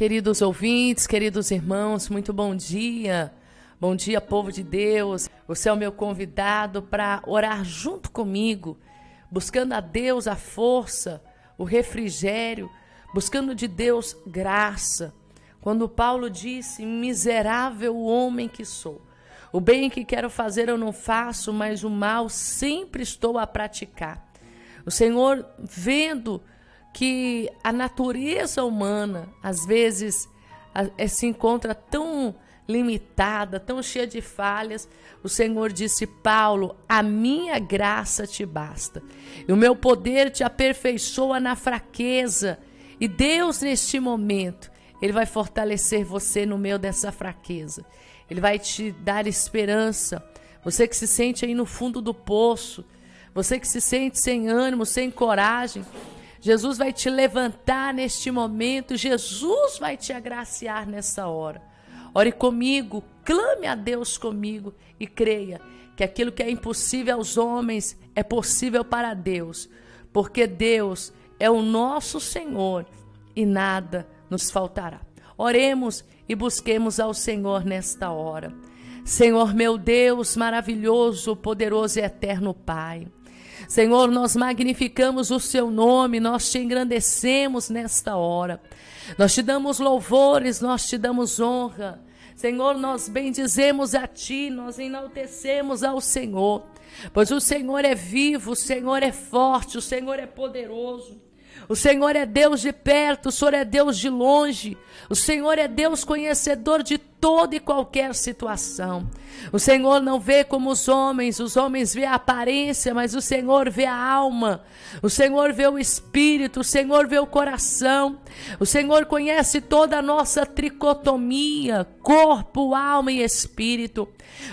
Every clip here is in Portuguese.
Queridos ouvintes, queridos irmãos, muito bom dia. Bom dia, povo de Deus. Você é o meu convidado para orar junto comigo, buscando a Deus a força, o refrigério, buscando de Deus graça. Quando Paulo disse: Miserável homem que sou, o bem que quero fazer eu não faço, mas o mal sempre estou a praticar. O Senhor, vendo que a natureza humana, às vezes, eh, se encontra tão limitada, tão cheia de falhas, o Senhor disse: Paulo, a minha graça te basta, e o meu poder te aperfeiçoa na fraqueza. E Deus, neste momento, Ele vai fortalecer você no meio dessa fraqueza, Ele vai te dar esperança. Você que se sente aí no fundo do poço, você que se sente sem ânimo, sem coragem, Jesus vai te levantar neste momento, Jesus vai te agraciar nessa hora. Ore comigo, clame a Deus comigo e creia que aquilo que é impossível aos homens é possível para Deus, porque Deus é o nosso Senhor e nada nos faltará. Oremos e busquemos ao Senhor nesta hora. Senhor meu Deus, maravilhoso, poderoso e eterno Pai. Senhor, nós magnificamos o seu nome, nós te engrandecemos nesta hora. Nós te damos louvores, nós te damos honra. Senhor, nós bendizemos a Ti, nós enaltecemos ao Senhor, pois o Senhor é vivo, o Senhor é forte, o Senhor é poderoso. O Senhor é Deus de perto, o Senhor é Deus de longe. O Senhor é Deus conhecedor de toda e qualquer situação. O Senhor não vê como os homens, os homens vê a aparência, mas o Senhor vê a alma. O Senhor vê o espírito, o Senhor vê o coração. O Senhor conhece toda a nossa tricotomia, corpo, alma e espírito.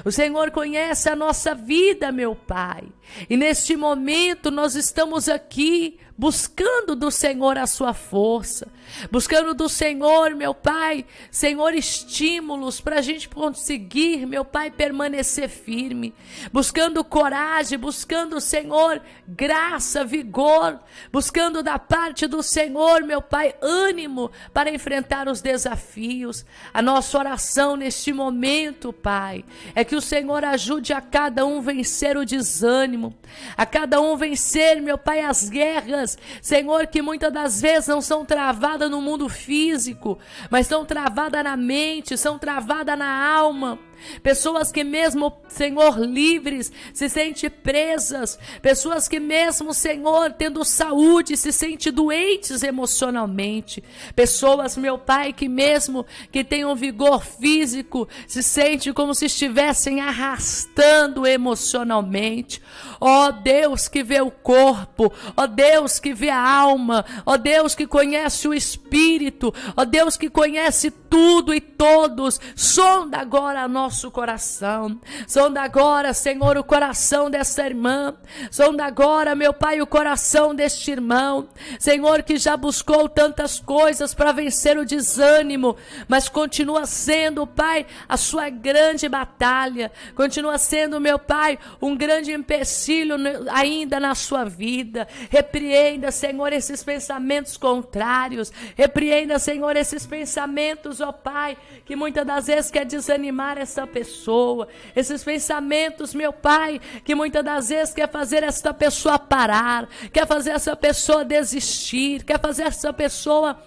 O Senhor conhece a nossa vida, meu Pai. E neste momento nós estamos aqui buscando do Senhor a sua força, buscando do Senhor, meu Pai, Senhor, estímulos para a gente conseguir, meu Pai, permanecer firme, buscando coragem, buscando, Senhor, graça, vigor, buscando da parte do Senhor, meu Pai, ânimo para enfrentar os desafios. A nossa oração neste momento, Pai, é que o Senhor ajude a cada um vencer o desânimo ânimo. A cada um vencer, meu Pai, as guerras, Senhor, que muitas das vezes não são travadas no mundo físico, mas são travadas na mente, são travadas na alma. Pessoas que mesmo, Senhor, livres, se sente presas. Pessoas que mesmo, Senhor, tendo saúde, se sente doentes emocionalmente. Pessoas, meu Pai, que mesmo que tenham vigor físico, se sente como se estivessem arrastando emocionalmente. Ó oh, Deus que vê o corpo, ó oh, Deus que vê a alma, ó oh, Deus que conhece o espírito, ó Deus que conhece tudo e todos. Sonda agora a nossa nosso coração. Sonda agora, Senhor, o coração dessa irmã. Sonda agora, meu Pai, o coração deste irmão. Senhor, que já buscou tantas coisas para vencer o desânimo, mas continua sendo, Pai, a sua grande batalha. Continua sendo, meu Pai, um grande empecilho ainda na sua vida. Repreenda, Senhor, esses pensamentos contrários. Repreenda, Senhor, esses pensamentos, ó Pai, que muitas das vezes quer desanimar essa essa pessoa, esses pensamentos, meu Pai, que muitas das vezes quer fazer esta pessoa parar, quer fazer essa pessoa desistir, quer fazer essa pessoa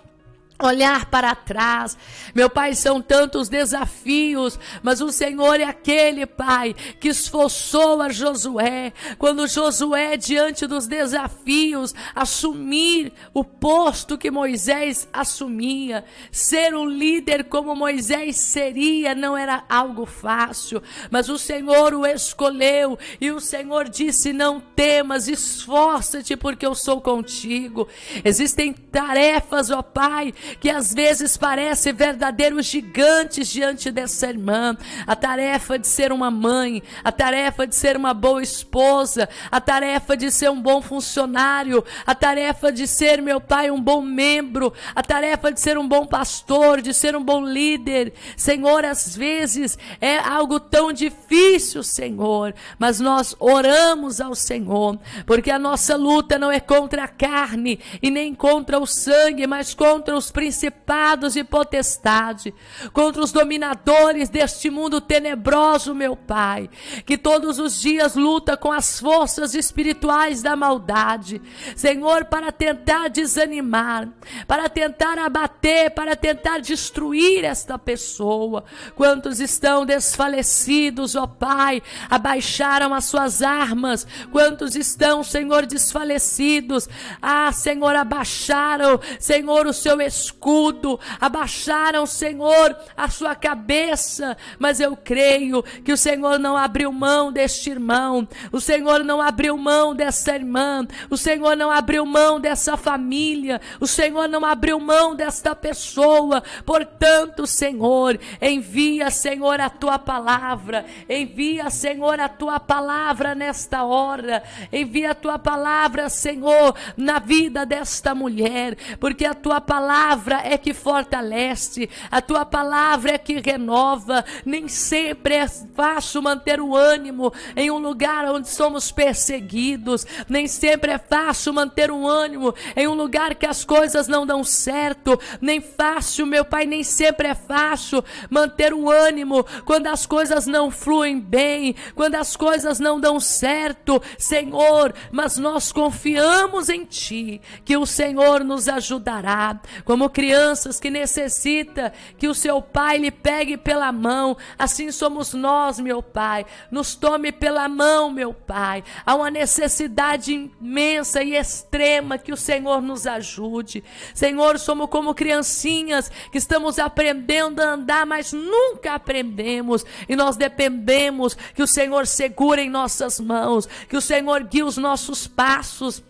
olhar para trás. Meu Pai, são tantos desafios, mas o Senhor é aquele Pai que esforçou a Josué, quando Josué diante dos desafios assumir o posto que Moisés assumia, ser um líder como Moisés seria, não era algo fácil, mas o Senhor o escolheu e o Senhor disse: "Não temas, esforça-te porque eu sou contigo". Existem tarefas, ó Pai, que às vezes parece verdadeiros gigantes diante dessa irmã. A tarefa de ser uma mãe, a tarefa de ser uma boa esposa, a tarefa de ser um bom funcionário, a tarefa de ser, meu Pai, um bom membro, a tarefa de ser um bom pastor, de ser um bom líder. Senhor, às vezes é algo tão difícil, Senhor, mas nós oramos ao Senhor, porque a nossa luta não é contra a carne e nem contra o sangue, mas contra os principados e potestade, contra os dominadores deste mundo tenebroso, meu Pai, que todos os dias luta com as forças espirituais da maldade, Senhor, para tentar desanimar, para tentar abater, para tentar destruir esta pessoa. Quantos estão desfalecidos, ó Pai, abaixaram as suas armas, quantos estão, Senhor, desfalecidos, ah, Senhor, abaixaram, Senhor, o seu escudo escudo, abaixaram, Senhor, a sua cabeça, mas eu creio que o Senhor não abriu mão deste irmão, o Senhor não abriu mão dessa irmã, o Senhor não abriu mão dessa família, o Senhor não abriu mão desta pessoa, portanto, Senhor, envia, Senhor, a tua palavra, envia, Senhor, a tua palavra nesta hora, envia a tua palavra, Senhor, na vida desta mulher, porque a tua palavra palavra é que fortalece, a tua palavra é que renova. Nem sempre é fácil manter o ânimo em um lugar onde somos perseguidos, nem sempre é fácil manter o ânimo em um lugar que as coisas não dão certo, nem fácil, meu Pai, nem sempre é fácil manter o ânimo quando as coisas não fluem bem, quando as coisas não dão certo, Senhor, mas nós confiamos em Ti, que o Senhor nos ajudará. Como como crianças que necessita que o seu pai lhe pegue pela mão. Assim somos nós, meu pai. Nos tome pela mão, meu pai. Há uma necessidade imensa e extrema que o Senhor nos ajude. Senhor, somos como criancinhas que estamos aprendendo a andar, mas nunca aprendemos. E nós dependemos que o Senhor segure em nossas mãos, que o Senhor guie os nossos passos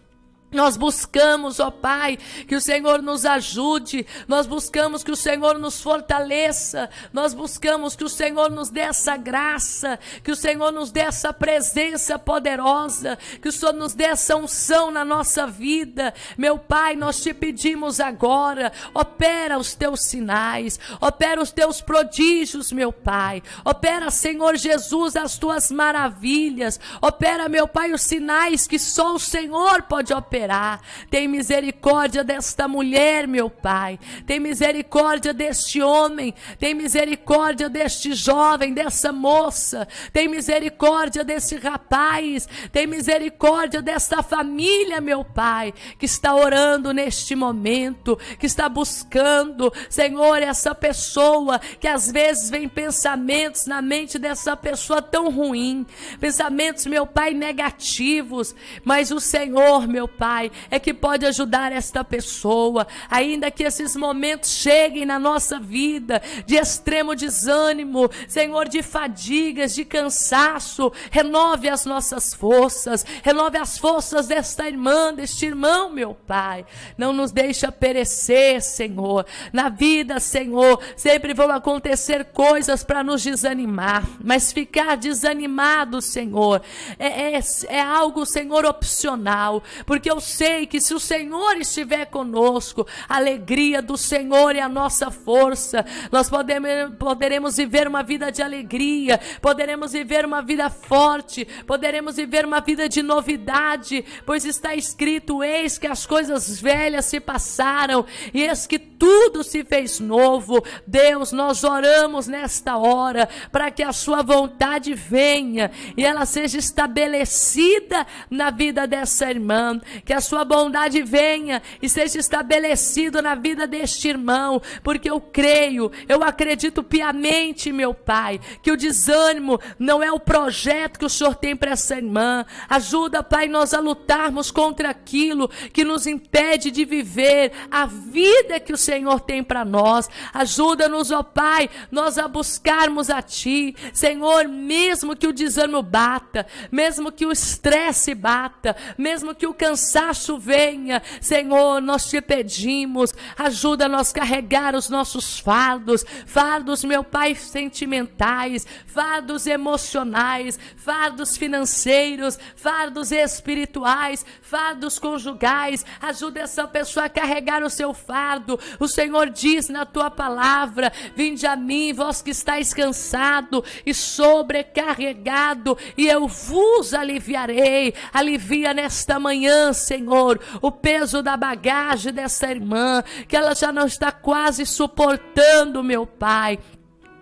nós buscamos, ó Pai, que o Senhor nos ajude, nós buscamos que o Senhor nos fortaleça, nós buscamos que o Senhor nos dê essa graça, que o Senhor nos dê essa presença poderosa, que o Senhor nos dê essa unção na nossa vida. Meu Pai, nós te pedimos agora, opera os teus sinais, opera os teus prodígios, meu Pai, opera, Senhor Jesus, as tuas maravilhas, opera, meu Pai, os sinais que só o Senhor pode operar prosperar. Tem misericórdia desta mulher, meu Pai. Tem misericórdia deste homem. Tem misericórdia deste jovem, dessa moça. Tem misericórdia desse rapaz. Tem misericórdia desta família, meu Pai, que está orando neste momento, que está buscando, Senhor, essa pessoa que às vezes vem pensamentos na mente dessa pessoa tão ruim. Pensamentos, meu Pai, negativos. Mas o Senhor, meu Pai, Pai, é que pode ajudar esta pessoa, ainda que esses momentos cheguem na nossa vida de extremo desânimo, Senhor, de fadigas, de cansaço, renove as nossas forças, renove as forças desta irmã, deste irmão, meu Pai. Não nos deixa perecer, Senhor. Na vida, Senhor, sempre vão acontecer coisas para nos desanimar, mas ficar desanimado, Senhor, é, é, é algo, Senhor, opcional, porque eu eu sei que se o Senhor estiver conosco, a alegria do Senhor é a nossa força. Nós podemos, poderemos viver uma vida de alegria, poderemos viver uma vida forte, poderemos viver uma vida de novidade, pois está escrito: eis que as coisas velhas se passaram, e eis que tudo se fez novo. Deus, nós oramos nesta hora para que a Sua vontade venha e ela seja estabelecida na vida dessa irmã que a sua bondade venha e seja estabelecido na vida deste irmão, porque eu creio, eu acredito piamente, meu Pai, que o desânimo não é o projeto que o Senhor tem para essa irmã. Ajuda, Pai, nós a lutarmos contra aquilo que nos impede de viver a vida que o Senhor tem para nós. Ajuda-nos, ó Pai, nós a buscarmos a Ti, Senhor, mesmo que o desânimo bata, mesmo que o estresse bata, mesmo que o cansaço cansaço venha. Senhor, nós te pedimos, ajuda-nos a carregar os nossos fardos, fardos, meu Pai, sentimentais, fardos emocionais, fardos financeiros, fardos espirituais, fardos conjugais. Ajuda essa pessoa a carregar o seu fardo. O Senhor diz na tua palavra: Vinde a mim, vós que estáis cansado e sobrecarregado, e eu vos aliviarei. Alivia nesta manhã, Senhor. Senhor, o peso da bagagem dessa irmã, que ela já não está quase suportando, meu Pai.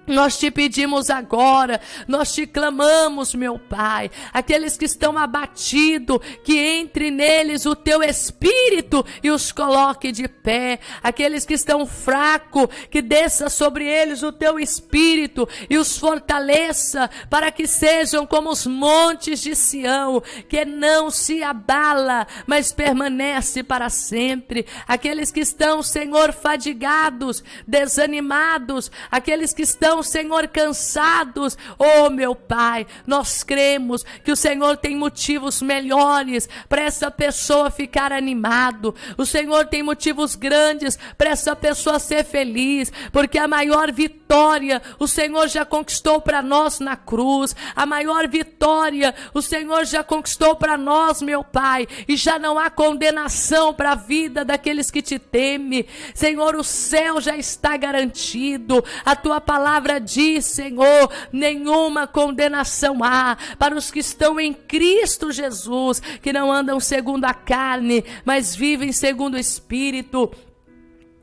Nós te pedimos agora, nós te clamamos, meu Pai. Aqueles que estão abatidos, que entre neles o teu espírito e os coloque de pé. Aqueles que estão fracos, que desça sobre eles o teu espírito e os fortaleça, para que sejam como os montes de Sião, que não se abala, mas permanece para sempre. Aqueles que estão, Senhor, fadigados, desanimados, aqueles que estão estão, Senhor, cansados. Oh, meu Pai, nós cremos que o Senhor tem motivos melhores para essa pessoa ficar animado. O Senhor tem motivos grandes para essa pessoa ser feliz, porque a maior vitória o Senhor já conquistou para nós na cruz. A maior vitória o Senhor já conquistou para nós, meu Pai, e já não há condenação para a vida daqueles que te temem. Senhor, o céu já está garantido. A tua palavra palavra diz, Senhor, nenhuma condenação há para os que estão em Cristo Jesus, que não andam segundo a carne, mas vivem segundo o Espírito.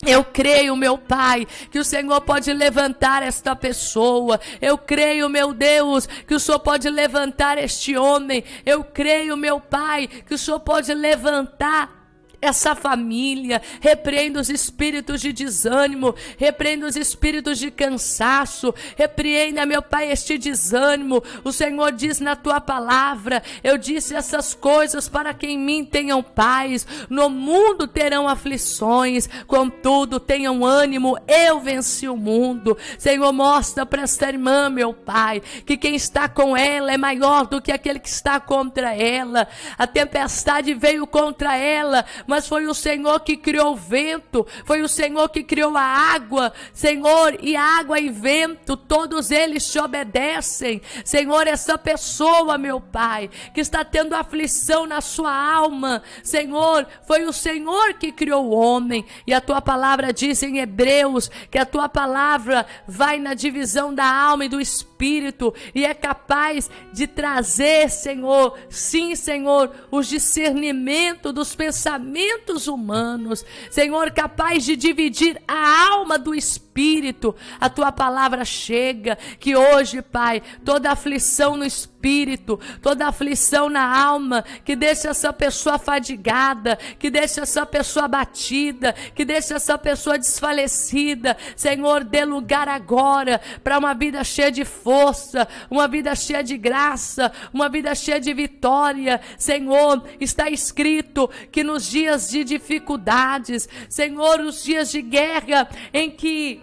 Eu creio, meu Pai, que o Senhor pode levantar esta pessoa. Eu creio, meu Deus, que o Senhor pode levantar este homem. Eu creio, meu Pai, que o Senhor pode levantar essa família, repreenda os espíritos de desânimo, repreenda os espíritos de cansaço, repreenda, meu Pai, este desânimo. O Senhor diz na tua palavra: Eu disse essas coisas para que em mim tenham paz. No mundo terão aflições, contudo, tenham ânimo. Eu venci o mundo. Senhor, mostra para esta irmã, meu Pai, que quem está com ela é maior do que aquele que está contra ela. A tempestade veio contra ela, mas mas foi o Senhor que criou o vento, foi o Senhor que criou a água. Senhor, e água e vento, todos eles te obedecem. Senhor, essa pessoa, meu Pai, que está tendo aflição na sua alma, Senhor, foi o Senhor que criou o homem. E a tua palavra diz em Hebreus que a tua palavra vai na divisão da alma e do espírito e é capaz de trazer, Senhor, sim, Senhor, o discernimento dos pensamentos sentimentos humanos, Senhor, capaz de dividir a alma do espírito espírito, a tua palavra chega. Que hoje, Pai, toda aflição no espírito, toda aflição na alma, que deixe essa pessoa fadigada, que deixe essa pessoa batida, que deixe essa pessoa desfalecida. Senhor, dê lugar agora para uma vida cheia de força, uma vida cheia de graça, uma vida cheia de vitória. Senhor, está escrito que nos dias de dificuldades, Senhor, os dias de guerra em que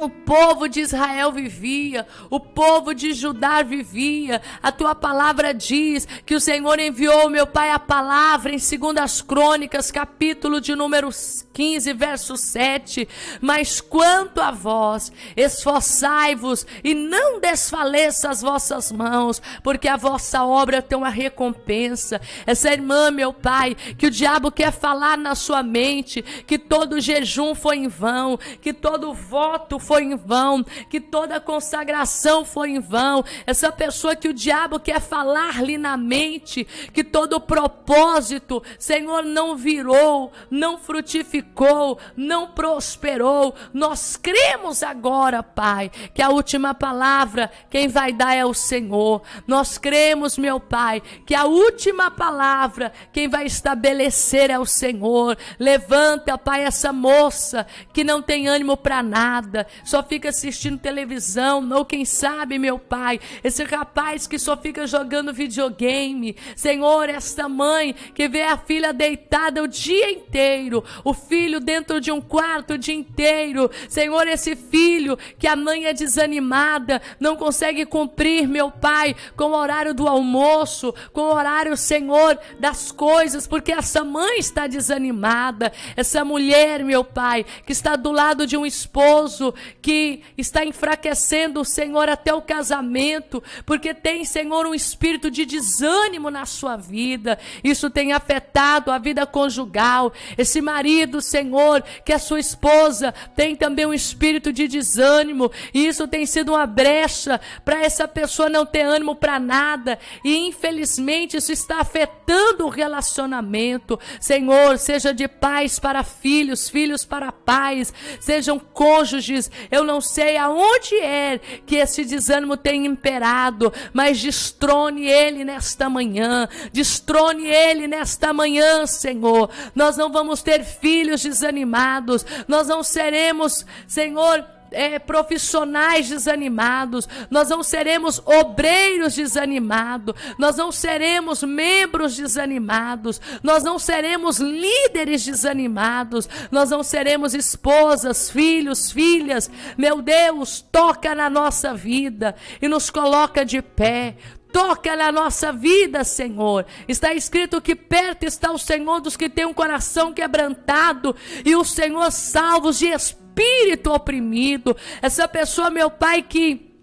o povo de Israel vivia, o povo de Judá vivia. A tua palavra diz que o Senhor enviou, meu Pai, a palavra em 2 Crônicas, capítulo de número 15, verso 7. Mas quanto a vós, esforçai-vos e não desfaleça as vossas mãos, porque a vossa obra tem uma recompensa. Essa irmã, meu Pai, que o diabo quer falar na sua mente que todo jejum foi em vão, que todo voto foi em vão, que toda consagração foi em vão, essa pessoa que o diabo quer falar-lhe na mente, que todo propósito, Senhor, não virou, não frutificou, não prosperou. Nós cremos agora, Pai, que a última palavra quem vai dar é o Senhor. Nós cremos, meu Pai, que a última palavra quem vai estabelecer é o Senhor. Levanta, Pai, essa moça que não tem ânimo para nada, só fica assistindo televisão, ou quem sabe, meu Pai, esse rapaz que só fica jogando videogame. Senhor, esta mãe que vê a filha deitada o dia inteiro, o filho dentro de um quarto o dia inteiro. Senhor, esse filho que a mãe é desanimada, não consegue cumprir, meu Pai, com o horário do almoço, com o horário, Senhor, das coisas, porque essa mãe está desanimada. Essa mulher, meu Pai, que está do lado de um esposo que está enfraquecendo, o Senhor, até o casamento, porque tem, Senhor, um espírito de desânimo na sua vida. Isso tem afetado a vida conjugal. Esse marido, Senhor, que a sua esposa tem também um espírito de desânimo, e isso tem sido uma brecha para essa pessoa não ter ânimo para nada, e infelizmente isso está afetando o relacionamento. Senhor, seja de pais para filhos, filhos para pais, sejam cônjuges eu não sei aonde é que esse desânimo tem imperado, mas destrone ele nesta manhã. Destrone ele nesta manhã, Senhor. Nós não vamos ter filhos desanimados. Nós não seremos, Senhor, é, profissionais desanimados, nós não seremos obreiros desanimados, nós não seremos membros desanimados, nós não seremos líderes desanimados, nós não seremos esposas, filhos, filhas. Meu Deus, toca na nossa vida e nos coloca de pé toca na nossa vida, Senhor. Está escrito que perto está o Senhor dos que têm um coração quebrantado e o Senhor salva os de espírito espírito oprimido, essa pessoa, meu Pai, que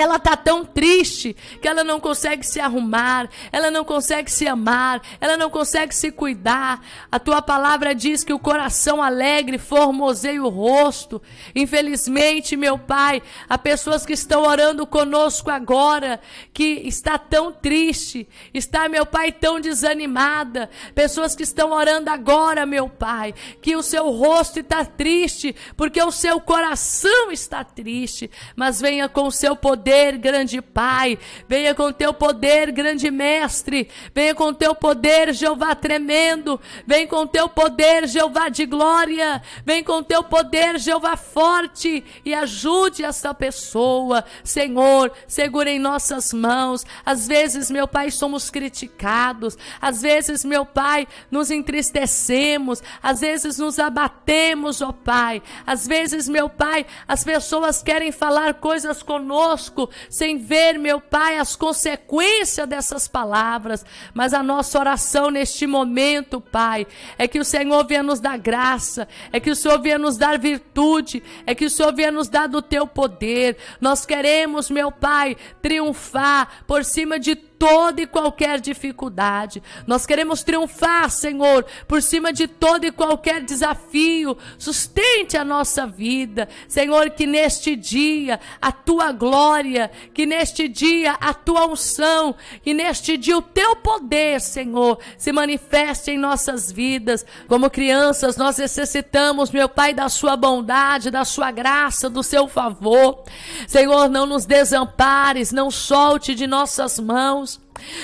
ela tá tão triste que ela não consegue se arrumar, ela não consegue se amar, ela não consegue se cuidar. A tua palavra diz que o coração alegre formoseia o rosto. Infelizmente, meu Pai, há pessoas que estão orando conosco agora que está tão triste, está, meu Pai, tão desanimada. Pessoas que estão orando agora, meu Pai, que o seu rosto está triste porque o seu coração está triste, mas venha com o seu poder poder, grande Pai. Venha com teu poder, grande Mestre. Venha com teu poder, Jeová tremendo. Vem com teu poder, Jeová de glória. Vem com teu poder, Jeová forte. E ajude essa pessoa. Senhor, segura em nossas mãos. Às vezes, meu Pai, somos criticados. Às vezes, meu Pai, nos entristecemos. Às vezes, nos abatemos, ó Pai. Às vezes, meu Pai, as pessoas querem falar coisas conosco sem ver, meu Pai, as consequências dessas palavras. Mas a nossa oração neste momento, Pai, é que o Senhor venha nos dar graça, é que o Senhor venha nos dar virtude, é que o Senhor venha nos dar do teu poder. Nós queremos, meu Pai, triunfar por cima de toda e qualquer dificuldade. Nós queremos triunfar, Senhor, por cima de todo e qualquer desafio. Sustente a nossa vida, Senhor, que neste dia a tua glória, que neste dia a tua unção, que neste dia o teu poder, Senhor, se manifeste em nossas vidas. Como crianças, nós necessitamos, meu Pai, da sua bondade, da sua graça, do seu favor. Senhor, não nos desampares, não solte de nossas mãos.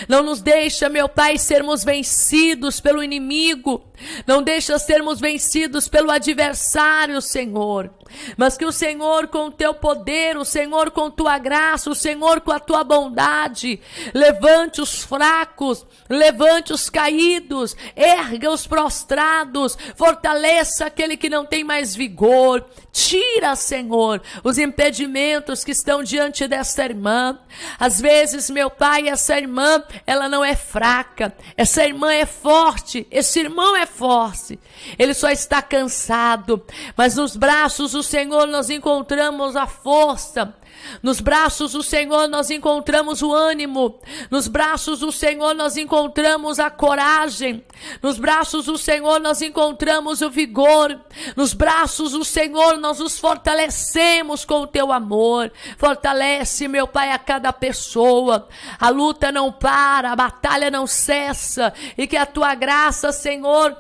Não nos deixa, meu Pai, sermos vencidos pelo inimigo. Não deixa sermos vencidos pelo adversário, Senhor. Mas que o Senhor, com o teu poder, o Senhor, com tua graça, o Senhor, com a tua bondade, levante os fracos, levante os caídos, erga os prostrados, fortaleça aquele que não tem mais vigor. Tira, Senhor, os impedimentos que estão diante desta irmã. Às vezes, meu Pai, essa irmã, ela não é fraca, essa irmã é forte, esse irmão é é ele só está cansado, mas nos braços do Senhor nós encontramos a força nos braços do Senhor nós encontramos o ânimo, nos braços do Senhor nós encontramos a coragem, nos braços do Senhor nós encontramos o vigor, nos braços do Senhor nós nos fortalecemos com o teu amor. Fortalece, meu Pai, a cada pessoa. A luta não para, a batalha não cessa, e que a tua graça, Senhor,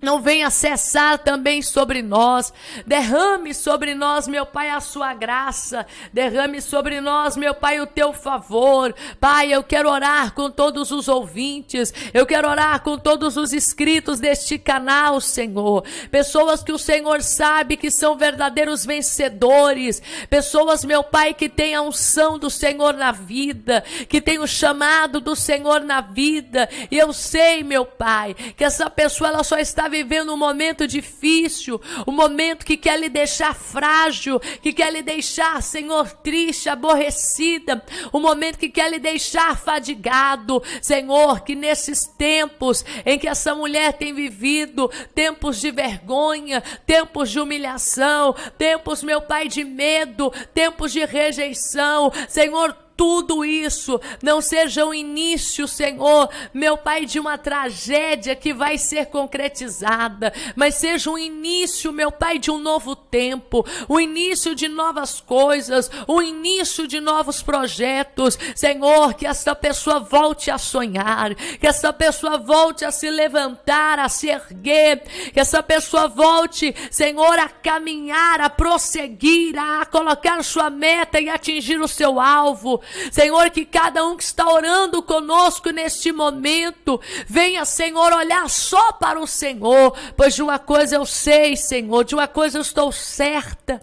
não venha cessar também sobre nós. Derrame sobre nós, meu Pai, a sua graça. Derrame sobre nós, meu Pai, o teu favor. Pai, eu quero orar com todos os ouvintes. Eu quero orar com todos os inscritos deste canal, Senhor. Pessoas que o Senhor sabe que são verdadeiros vencedores. Pessoas, meu Pai, que têm a unção do Senhor na vida, que têm o chamado do Senhor na vida. E eu sei, meu Pai, que essa pessoa ela só está vivendo um momento difícil, um momento que quer lhe deixar frágil, que quer lhe deixar, Senhor, triste, aborrecida, um momento que quer lhe deixar fadigado, Senhor, que nesses tempos em que essa mulher tem vivido, tempos de vergonha, tempos de humilhação, tempos, meu Pai, de medo, tempos de rejeição, Senhor, tudo isso não seja o início, Senhor, meu Pai, de uma tragédia que vai ser concretizada, mas seja o início, meu Pai, de um novo tempo, o início de novas coisas, o início de novos projetos. Senhor, que essa pessoa volte a sonhar, que essa pessoa volte a se levantar, a se erguer, que essa pessoa volte, Senhor, a caminhar, a prosseguir, a colocar sua meta e atingir o seu alvo. Senhor, que cada um que está orando conosco neste momento venha, Senhor, olhar só para o Senhor, pois de uma coisa eu sei, Senhor, de uma coisa eu estou certa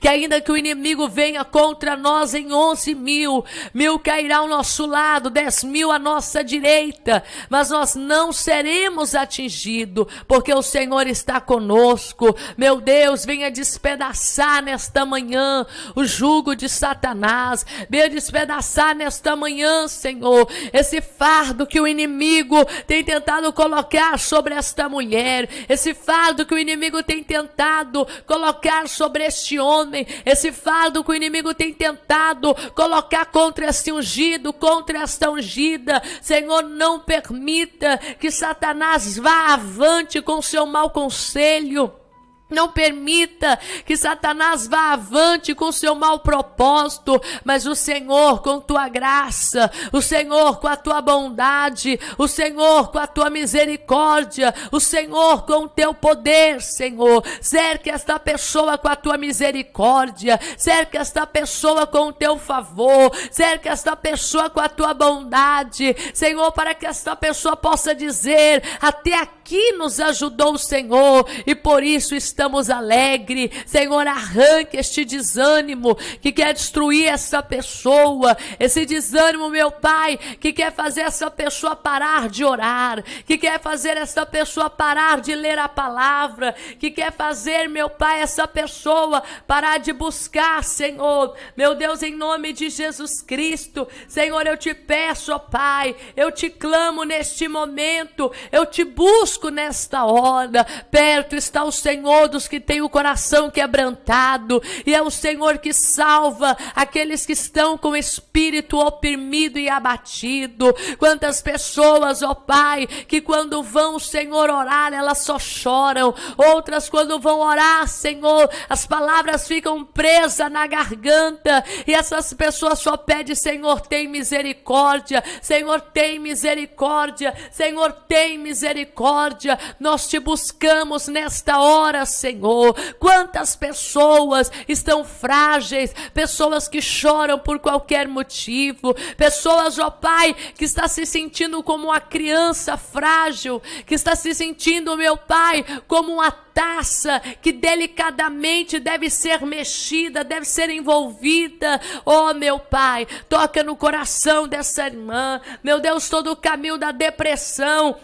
que ainda que o inimigo venha contra nós em onze mil, mil cairá ao nosso lado, dez mil à nossa direita, mas nós não seremos atingidos, porque o Senhor está conosco. Meu Deus, venha despedaçar nesta manhã o jugo de Satanás, venha despedaçar nesta manhã, Senhor, esse fardo que o inimigo tem tentado colocar sobre esta mulher, esse fardo que o inimigo tem tentado colocar sobre este homem homem, esse fardo que o inimigo tem tentado colocar contra esse ungido, contra esta ungida. Senhor, não permita que Satanás vá avante com seu mau conselho não permita que Satanás vá avante com seu mau propósito, mas o Senhor, com tua graça, o Senhor, com a tua bondade, o Senhor, com a tua misericórdia, o Senhor, com o teu poder, Senhor, cerque esta pessoa com a tua misericórdia, cerque esta pessoa com o teu favor, cerque esta pessoa com a tua bondade, Senhor, para que esta pessoa possa dizer: até aqui nos ajudou o Senhor e por isso estamos estamos alegres. Senhor, arranque este desânimo que quer destruir essa pessoa. Esse desânimo, meu Pai, que quer fazer essa pessoa parar de orar, que quer fazer essa pessoa parar de ler a palavra, que quer fazer, meu Pai, essa pessoa parar de buscar, Senhor. Meu Deus, em nome de Jesus Cristo, Senhor, eu te peço, ó Pai, eu te clamo neste momento, eu te busco nesta hora. Perto está o Senhor todos que têm o coração quebrantado, e é o Senhor que salva aqueles que estão com o espírito oprimido e abatido. Quantas pessoas, ó Pai, que quando vão o Senhor orar, elas só choram. Outras, quando vão orar, Senhor, as palavras ficam presas na garganta, e essas pessoas só pedem, Senhor, tem misericórdia, Senhor, tem misericórdia, Senhor, tem misericórdia. Nós te buscamos nesta hora, Senhor. Quantas pessoas estão frágeis, pessoas que choram por qualquer motivo, pessoas, ó Pai, que está se sentindo como uma criança frágil, que está se sentindo, meu Pai, como uma taça que delicadamente deve ser mexida, deve ser envolvida. Oh, meu Pai, toca no coração dessa irmã. Meu Deus, todo o caminho da depressão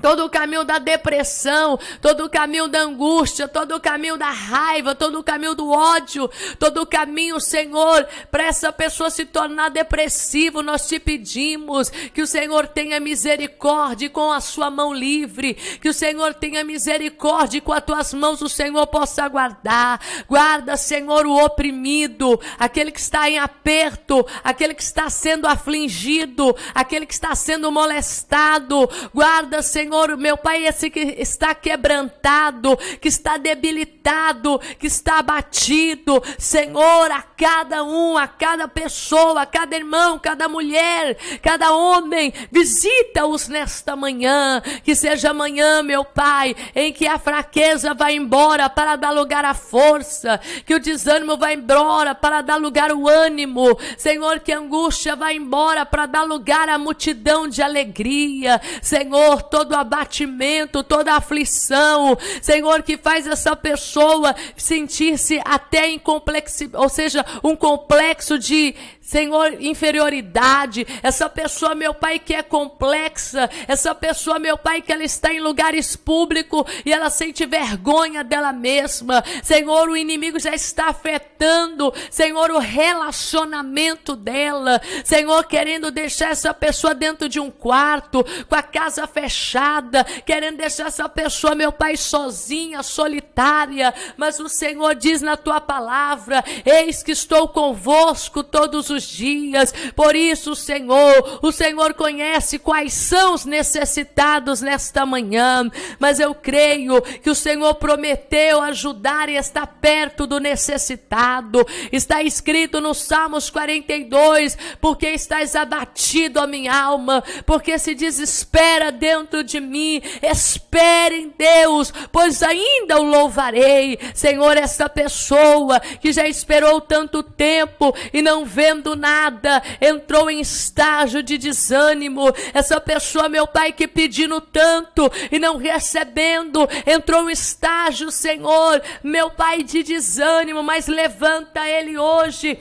Todo o caminho da depressão, todo o caminho da angústia, todo o caminho da raiva, todo o caminho do ódio, todo o caminho, Senhor, para essa pessoa se tornar depressivo, nós te pedimos que o Senhor tenha misericórdia com a sua mão livre, que o Senhor tenha misericórdia com as tuas mãos, o Senhor possa guardar. Guarda, Senhor, o oprimido, aquele que está em aperto, aquele que está sendo afligido, aquele que está sendo molestado. Guarda, Senhor, Senhor, meu Pai, esse que está quebrantado, que está debilitado, que está abatido, Senhor, a cada um, a cada pessoa, a cada irmão, cada mulher, cada homem, visita-os nesta manhã, que seja amanhã, meu Pai, em que a fraqueza vai embora para dar lugar à força, que o desânimo vai embora para dar lugar ao ânimo, Senhor, que a angústia vai embora para dar lugar à multidão de alegria, Senhor, todo abatimento, toda aflição, Senhor, que faz essa pessoa sentir-se até incomplexo, ou seja, um complexo de Senhor, inferioridade. Essa pessoa, meu Pai, que é complexa. Essa pessoa, meu Pai, que ela está em lugares públicos e ela sente vergonha dela mesma. Senhor, o inimigo já está afetando, Senhor, o relacionamento dela. Senhor, querendo deixar essa pessoa dentro de um quarto, com a casa fechada, querendo deixar essa pessoa, meu Pai, sozinha, solitária. Mas o Senhor diz na tua palavra: Eis que estou convosco todos os os dias. Por isso, Senhor, o Senhor conhece quais são os necessitados nesta manhã, mas eu creio que o Senhor prometeu ajudar e está perto do necessitado. Está escrito no Salmos 42, porque estás abatido a minha alma, porque se desespera dentro de mim, espere em Deus, pois ainda o louvarei. Senhor, essa pessoa que já esperou tanto tempo e não vendo do nada entrou em estágio de desânimo. Essa pessoa, meu Pai, que pedindo tanto e não recebendo, entrou em estágio, Senhor, meu Pai, de desânimo, mas levanta ele hoje.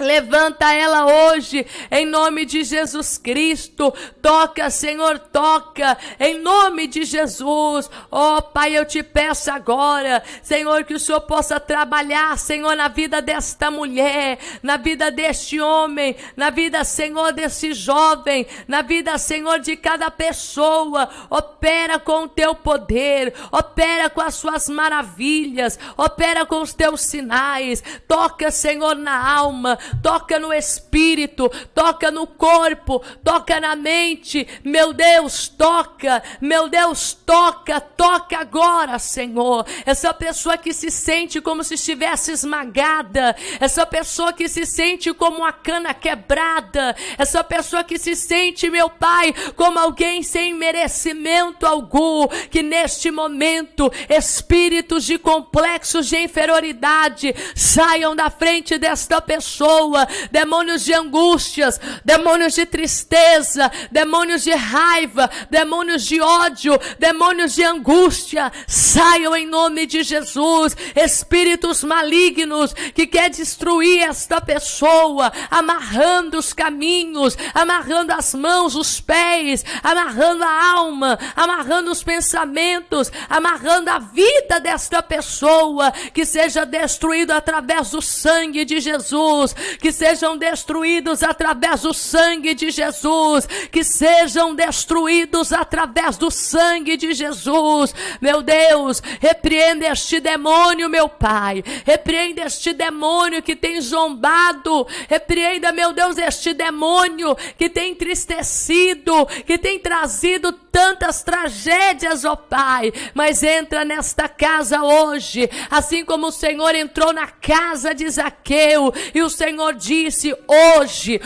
Levanta ela hoje, em nome de Jesus Cristo. Toca, Senhor, toca, em nome de Jesus. Oh, Pai, eu te peço agora, Senhor, que o Senhor possa trabalhar, Senhor, na vida desta mulher, na vida deste homem, na vida, Senhor, desse jovem, na vida, Senhor, de cada pessoa. Opera com o teu poder, opera com as suas maravilhas, opera com os teus sinais. Toca, Senhor, na alma toca no espírito, toca no corpo, toca na mente. Meu Deus, toca, meu Deus, toca, toca agora, Senhor. Essa pessoa que se sente como se estivesse esmagada, essa pessoa que se sente como a cana quebrada, essa pessoa que se sente, meu Pai, como alguém sem merecimento algum, que neste momento espíritos de complexos de inferioridade saiam da frente desta pessoa pessoa, demônios de angústias, demônios de tristeza, demônios de raiva, demônios de ódio, demônios de angústia, saiam em nome de Jesus. Espíritos malignos que quer destruir esta pessoa, amarrando os caminhos, amarrando as mãos, os pés, amarrando a alma, amarrando os pensamentos, amarrando a vida desta pessoa, que seja destruído através do sangue de Jesus que sejam destruídos através do sangue de Jesus, que sejam destruídos através do sangue de Jesus. Meu Deus, repreenda este demônio, meu Pai, repreenda este demônio que tem zombado, repreenda, meu Deus, este demônio que tem entristecido, que tem trazido tantas tragédias, ó Pai, mas entra nesta casa hoje, assim como o Senhor entrou na casa de Zaqueu e o Senhor disse: hoje,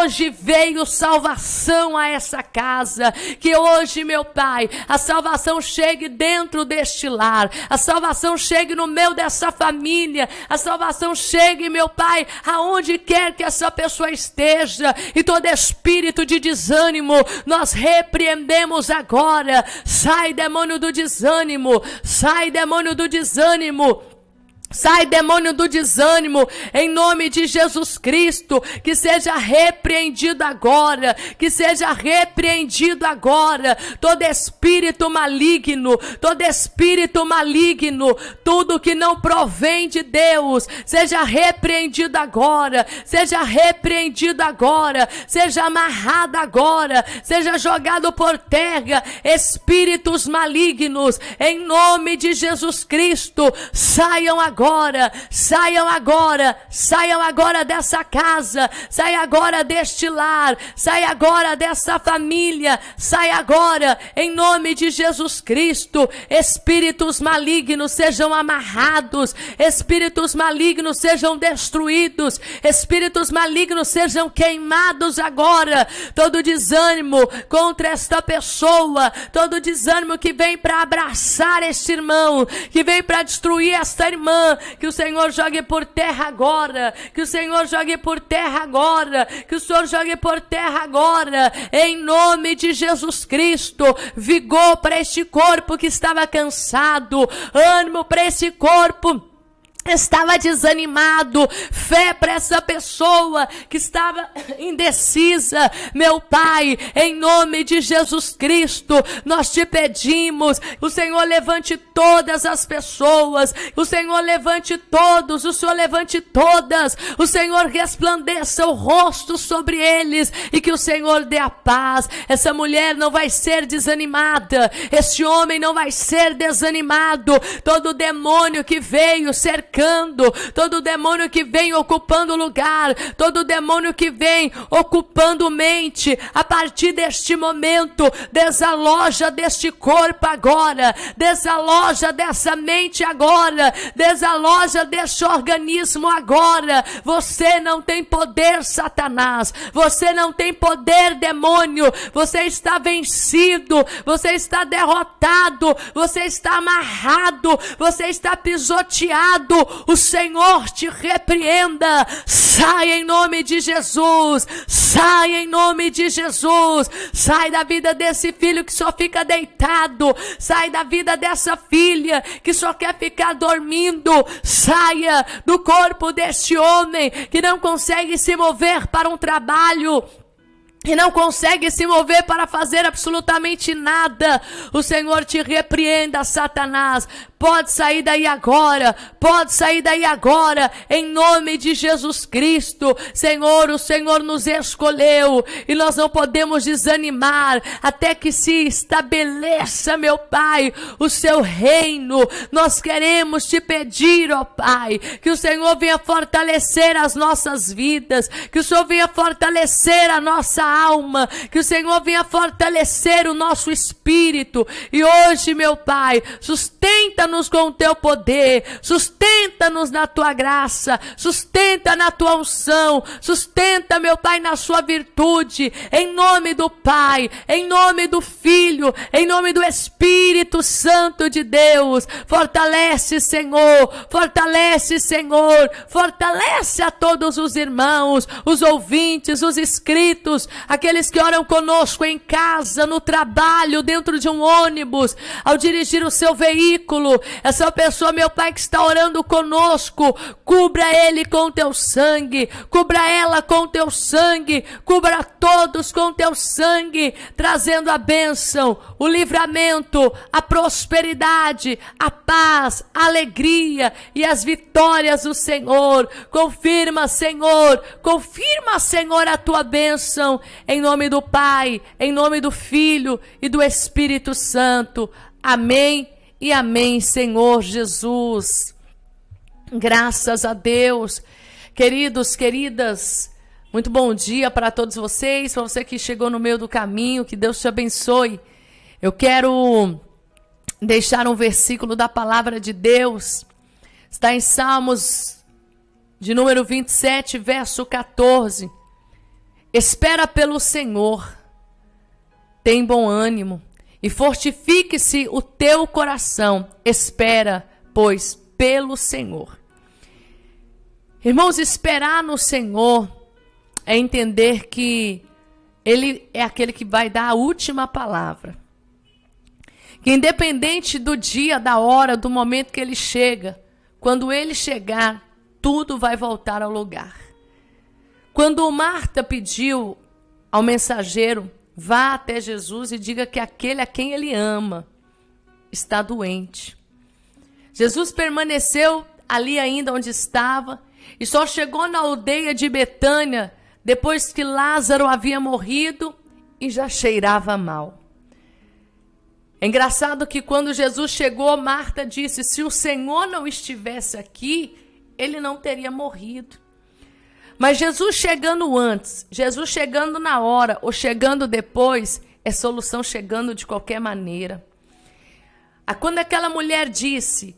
hoje veio salvação a essa casa, que hoje, meu Pai, a salvação chegue dentro deste lar, a salvação chegue no meio dessa família, a salvação chegue, meu Pai, aonde quer que essa pessoa esteja, e todo espírito de desânimo, nós repreendemos Deus agora. Sai, demônio do desânimo. Sai, demônio do desânimo. Sai demônio do desânimo, em nome de Jesus Cristo, que seja repreendido agora, que seja repreendido agora. Todo espírito maligno, todo espírito maligno, tudo que não provém de Deus, seja repreendido agora, seja repreendido agora, seja amarrado agora, seja jogado por terra, espíritos malignos, em nome de Jesus Cristo, saiam agora agora, saiam agora, saiam agora dessa casa, saiam agora deste lar, saiam agora dessa família, saiam agora em nome de Jesus Cristo. Espíritos malignos sejam amarrados, espíritos malignos sejam destruídos, espíritos malignos sejam queimados agora. Todo desânimo contra esta pessoa, todo desânimo que vem para abraçar este irmão, que vem para destruir esta irmã, que o Senhor jogue por terra agora, que o Senhor jogue por terra agora, que o Senhor jogue por terra agora, em nome de Jesus Cristo, vigor para este corpo que estava cansado, ânimo para esse corpo estava desanimado, fé para essa pessoa que estava indecisa. Meu Pai, em nome de Jesus Cristo, nós te pedimos, o Senhor levante todas as pessoas, o Senhor levante todos, o Senhor levante todas, o Senhor resplandeça o rosto sobre eles e que o Senhor dê a paz. Essa mulher não vai ser desanimada, Esse homem não vai ser desanimado. Todo demônio que veio cercando, todo demônio que veio ocupando lugar, todo demônio que vem ocupando mente, a partir deste momento, desaloja deste corpo agora, desaloja dessa mente agora, desaloja deste organismo agora. Você não tem poder, Satanás, você não tem poder, demônio, você está vencido, você está derrotado, você está amarrado, você está pisoteado. O Senhor te repreende Saia sai em nome de Jesus, sai em nome de Jesus, sai da vida desse filho que só fica deitado, sai da vida dessa filha que só quer ficar dormindo, saia do corpo deste homem que não consegue se mover para um trabalho e não consegue se mover para fazer absolutamente nada. O Senhor te repreenda, Satanás. Pode sair daí agora, pode sair daí agora, em nome de Jesus Cristo. Senhor, o Senhor nos escolheu e nós não podemos desanimar até que se estabeleça, meu Pai, o seu reino. Nós queremos te pedir, ó Pai, que o Senhor venha fortalecer as nossas vidas, que o Senhor venha fortalecer a nossa alma, que o Senhor venha fortalecer o nosso espírito. E hoje, meu Pai, sustenta-nos com o teu poder, sustenta-nos na tua graça, sustenta na tua unção, sustenta, meu Pai, na sua virtude, em nome do Pai, em nome do Filho, em nome do Espírito Santo de Deus. Fortalece, Senhor, fortalece, Senhor, fortalece a todos os irmãos, os ouvintes, os inscritos, aqueles que oram conosco em casa, no trabalho, dentro de um ônibus, ao dirigir o seu veículo. Essa pessoa, meu Pai, que está orando conosco, cubra ele com teu sangue, cubra ela com teu sangue, cubra todos com teu sangue, trazendo a bênção, o livramento, a prosperidade, a paz, a alegria e as vitórias do Senhor. Confirma, Senhor, confirma, Senhor, a tua bênção em nome do Pai, em nome do Filho e do Espírito Santo. Amém e amém, Senhor Jesus. Graças a Deus. Queridos, queridas, muito bom dia para todos vocês, para você que chegou no meio do caminho, que Deus te abençoe. Eu quero deixar um versículo da palavra de Deus. Está em Salmos de número 27, verso 14. Espera pelo Senhor, tem bom ânimo e fortifique-se o teu coração. Espera, pois, pelo Senhor. Irmãos, esperar no Senhor é entender que Ele é aquele que vai dar a última palavra. Que independente do dia, da hora, do momento que Ele chega, quando Ele chegar, tudo vai voltar ao lugar. Quando Marta pediu ao mensageiro: vá até Jesus e diga que aquele a quem ele ama está doente. Jesus permaneceu ali ainda onde estava e só chegou na aldeia de Betânia depois que Lázaro havia morrido e já cheirava mal. É engraçado que quando Jesus chegou, Marta disse: Se o Senhor não estivesse aqui, ele não teria morrido. Mas Jesus chegando antes, Jesus chegando na hora ou chegando depois, é solução chegando de qualquer maneira. Ah, quando aquela mulher disse: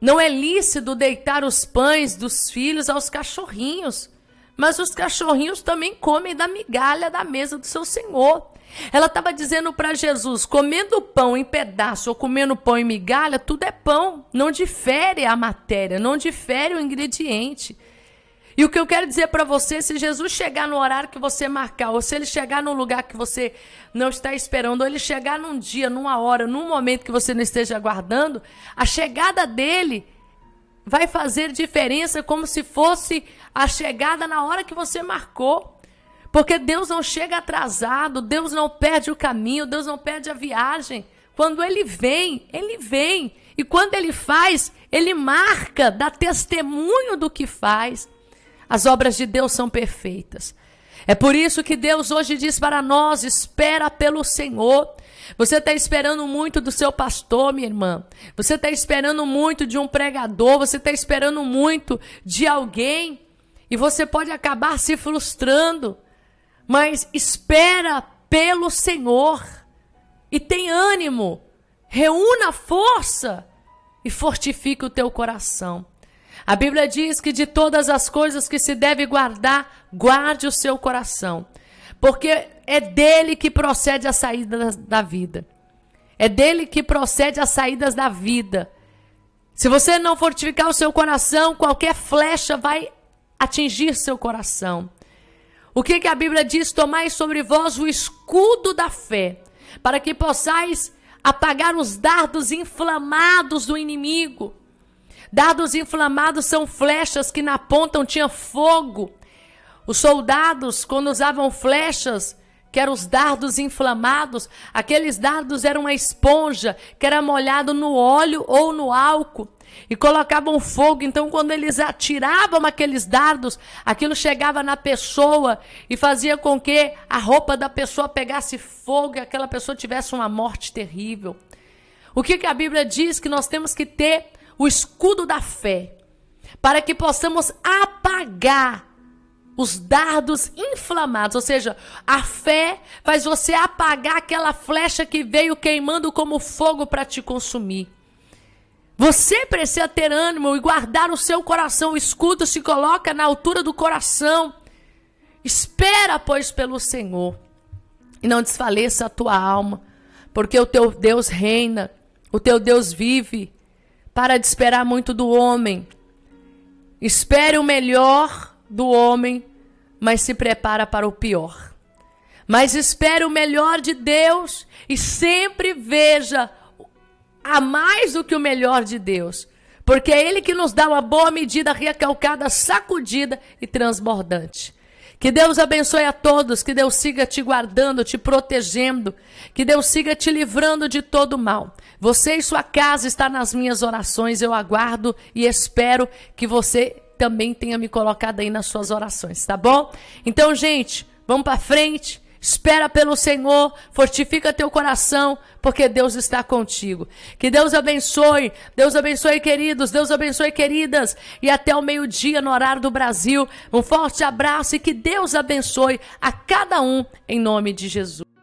Não é lícito deitar os pães dos filhos aos cachorrinhos, mas os cachorrinhos também comem da migalha da mesa do seu senhor. Ela estava dizendo para Jesus: comendo pão em pedaço ou comendo pão em migalha, tudo é pão. Não difere a matéria, não difere o ingrediente. E o que eu quero dizer para você, se Jesus chegar no horário que você marcar, ou se ele chegar no lugar que você não está esperando, ou ele chegar num dia, numa hora, num momento que você não esteja aguardando, a chegada dele vai fazer diferença como se fosse a chegada na hora que você marcou. Porque Deus não chega atrasado, Deus não perde o caminho, Deus não perde a viagem. Quando ele vem, ele vem. E quando ele faz, ele marca, dá testemunho do que faz. As obras de Deus são perfeitas. É por isso que Deus hoje diz para nós: espera pelo Senhor. Você está esperando muito do seu pastor, minha irmã. Você está esperando muito de um pregador. Você está esperando muito de alguém. E você pode acabar se frustrando. Mas espera pelo Senhor. E tem ânimo. Reúna força e fortifique o teu coração. A Bíblia diz que de todas as coisas que se deve guardar, guarde o seu coração, porque é dele que procede a saída da vida. É dele que procede as saídas da vida. Se você não fortificar o seu coração, qualquer flecha vai atingir seu coração. O que, que a Bíblia diz? Tomai sobre vós o escudo da fé, para que possais apagar os dardos inflamados do inimigo. Dardos inflamados são flechas que na ponta tinha fogo. Os soldados, quando usavam flechas, que eram os dardos inflamados, aqueles dardos eram uma esponja que era molhado no óleo ou no álcool e colocavam fogo. Então, quando eles atiravam aqueles dardos, aquilo chegava na pessoa e fazia com que a roupa da pessoa pegasse fogo e aquela pessoa tivesse uma morte terrível. O que, que a Bíblia diz? Que nós temos que ter o escudo da fé, para que possamos apagar os dardos inflamados, ou seja, a fé faz você apagar aquela flecha que veio queimando como fogo para te consumir. Você precisa ter ânimo e guardar o seu coração. O escudo se coloca na altura do coração. Espera, pois, pelo Senhor. E não desfaleça a tua alma, porque o teu Deus reina, o teu Deus vive. Para de esperar muito do homem. Espere o melhor do homem, mas se prepara para o pior. Mas espere o melhor de Deus e sempre veja a mais do que o melhor de Deus. Porque é Ele que nos dá uma boa medida recalcada, sacudida e transbordante. Que Deus abençoe a todos, que Deus siga te guardando, te protegendo, que Deus siga te livrando de todo mal. Você e sua casa está nas minhas orações. Eu aguardo e espero que você também tenha me colocado aí nas suas orações, tá bom? Então, gente, vamos para frente. Espera pelo Senhor, fortifica teu coração, porque Deus está contigo. Que Deus abençoe, Deus abençoe, queridos, Deus abençoe, queridas, e até o meio-dia no horário do Brasil. Um forte abraço e que Deus abençoe a cada um, em nome de Jesus.